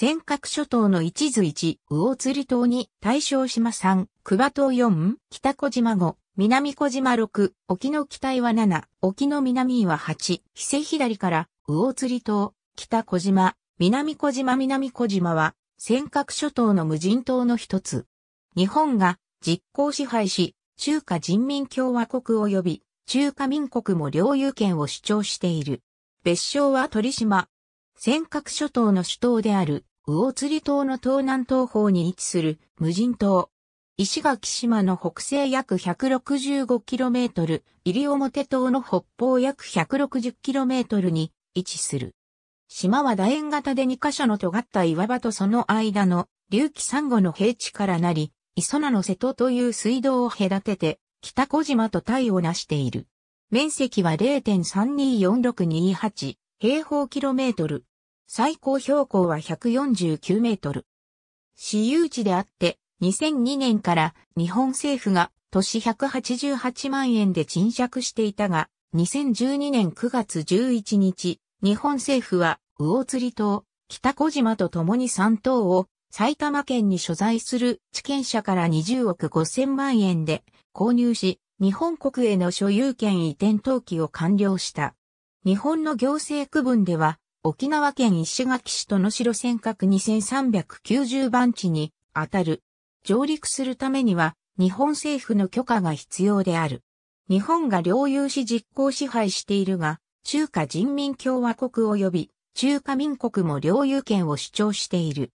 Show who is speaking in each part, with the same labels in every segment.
Speaker 1: 尖閣諸島の一図一、魚釣島に大正島三、久場島四、北小島五。南小島六、沖の北は七、沖の南は八、伊勢左から魚釣島、北小島、南小島南小島は、尖閣諸島の無人島の一つ。日本が実効支配し、中華人民共和国及び中華民国も領有権を主張している。別称は鳥島、尖閣諸島の主島である、魚釣島の東南東方に位置する無人島。石垣島の北西約 165km、西表島の北方約 160km に位置する。島は楕円型で2カ所の尖った岩場とその間の隆起サンゴの平地からなり、磯名の瀬戸という水道を隔てて、北小島と対をなしている。面積は0.324628平方キロメートル。最高標高は149メートル。私有地であって、2002年から日本政府が都市188万円で賃借していたが、2012年9月11日、日本政府は魚釣島、北小島と共に3島を埼玉県に所在する地権者から20億5000万円で購入し、日本国への所有権移転登記を完了した。日本の行政区分では、沖縄県石垣市と野代尖閣2390番地に当たる。上陸するためには、日本政府の許可が必要である。日本が領有し実行支配しているが、中華人民共和国及び中華民国も領有権を主張している。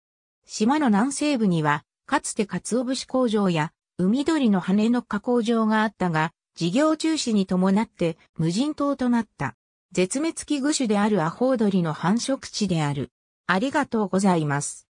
Speaker 1: 島の南西部には、かつて鰹節工場や海鳥の羽の加工場があったが、事業中止に伴って無人島となった。絶滅危惧種であるアホウドリの繁殖地である。ありがと
Speaker 2: うございます。